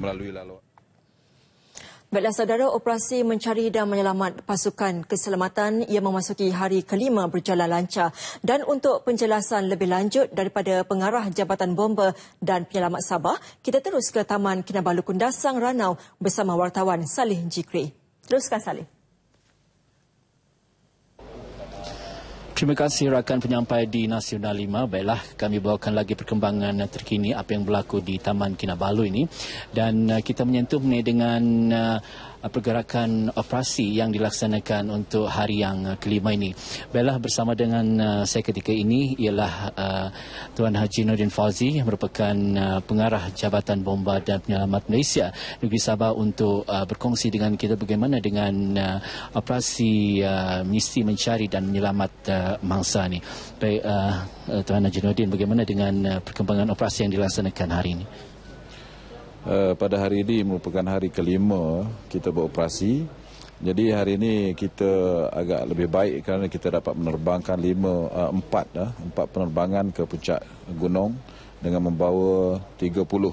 melalui laluan. Baiklah saudara, operasi mencari dan menyelamat pasukan keselamatan yang memasuki hari kelima berjalan lancar. Dan untuk penjelasan lebih lanjut daripada pengarah Jabatan Bomba dan Penyelamat Sabah, kita terus ke Taman Kinabalu Kundasang Ranau bersama wartawan Salih Jikri. Teruskan Salih. Terima kasih rakan penyampai di Nasional 5. Baiklah, kami bawakan lagi perkembangan terkini apa yang berlaku di Taman Kinabalu ini. Dan uh, kita menyentuh mengenai dengan... Uh, Eh, pergerakan operasi yang dilaksanakan untuk hari yang eh, kelima ini. Baiklah bersama dengan eh, saya ketika ini ialah Tuan Haji Nordin Fauzi yang merupakan pengarah Jabatan Bomba dan Penyelamat Malaysia Negeri Sabah untuk berkongsi dengan kita bagaimana dengan operasi misi mencari dan menyelamat mangsa ini. Baik Tuan Haji Nordin bagaimana dengan perkembangan operasi yang dilaksanakan hari ini? Eh, pada hari ini merupakan hari kelima kita beroperasi. Jadi hari ini kita agak lebih baik kerana kita dapat menerbangkan lima, eh, empat, eh, empat penerbangan ke puncak gunung dengan membawa 30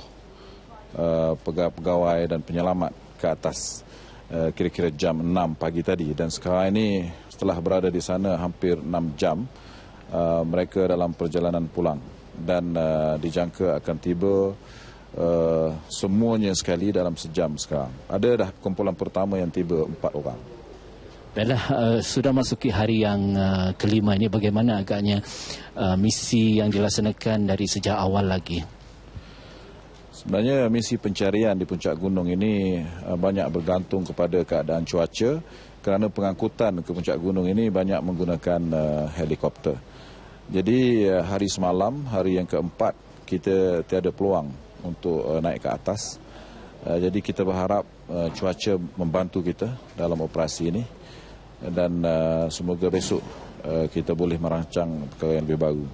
pegawai dan penyelamat ke atas kira-kira jam 6 pagi tadi. Dan sekarang ini setelah berada di sana hampir 6 jam, mereka dalam perjalanan pulang dan dijangka akan tiba Uh, semuanya sekali dalam sejam sekarang. Ada dah kumpulan pertama yang tiba empat orang. Baiklah, uh, sudah masuki hari yang uh, kelima ini bagaimana agaknya uh, misi yang dilaksanakan dari sejak awal lagi? Sebenarnya misi pencarian di puncak gunung ini uh, banyak bergantung kepada keadaan cuaca kerana pengangkutan ke puncak gunung ini banyak menggunakan uh, helikopter. Jadi uh, hari semalam, hari yang keempat, kita tiada peluang untuk uh, naik ke atas. Uh, jadi kita berharap uh, cuaca membantu kita dalam operasi ini dan uh, semoga besok uh, kita boleh merancang perkara yang lebih baru.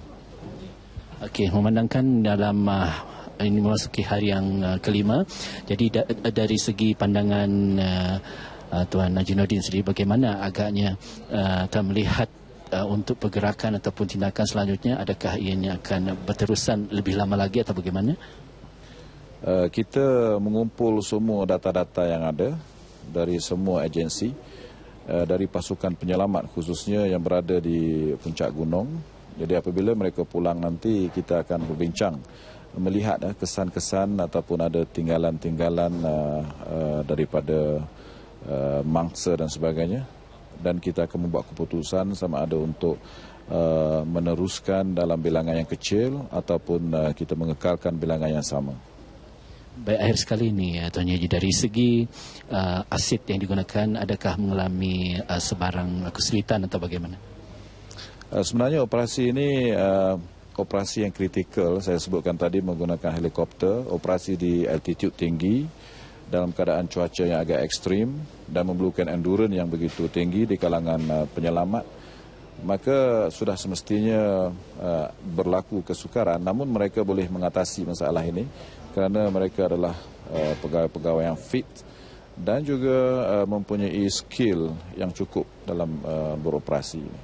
Okey, memandangkan dalam uh, ini memasuki hari yang uh, kelima, jadi uh, dari segi pandangan uh, tuan Najib Tuan Najinuddin sendiri, bagaimana agaknya uh, Tuan melihat untuk pergerakan ataupun tindakan selanjutnya, adakah ianya akan berterusan lebih lama lagi atau bagaimana? Eh, kita mengumpul semua data-data yang ada dari semua agensi eh, dari pasukan penyelamat khususnya yang berada di puncak gunung jadi apabila mereka pulang nanti kita akan berbincang melihat eh, kesan-kesan ataupun ada tinggalan-tinggalan daripada mangsa dan sebagainya dan kita akan membuat keputusan sama ada untuk meneruskan dalam bilangan yang kecil ataupun kita mengekalkan bilangan yang sama baik akhir sekali ini ya Tuan Haji dari segi uh, asid yang digunakan adakah mengalami uh, sebarang kesulitan atau bagaimana? Uh, sebenarnya operasi ini uh, operasi yang kritikal saya sebutkan tadi menggunakan helikopter operasi di altitude tinggi dalam keadaan cuaca yang agak ekstrim dan memerlukan endurance yang begitu tinggi di kalangan uh, penyelamat maka sudah semestinya uh, berlaku kesukaran namun mereka boleh mengatasi masalah ini kerana mereka adalah pegawai-pegawai eh, uh, yang fit dan juga uh, mempunyai skill yang cukup dalam uh, beroperasi ini.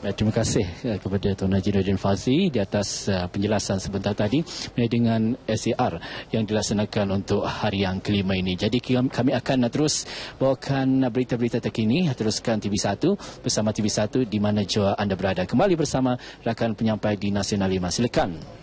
Eh, terima kasih eh, kepada Tuan Haji Nurdin Fazi di atas eh, penjelasan sebentar tadi dengan SAR yang dilaksanakan untuk hari yang kelima ini. Jadi kami akan terus bawakan berita-berita terkini teruskan TV1 bersama TV1 di mana jua anda berada. Kembali bersama rakan penyampai di Nasional lima. Silakan.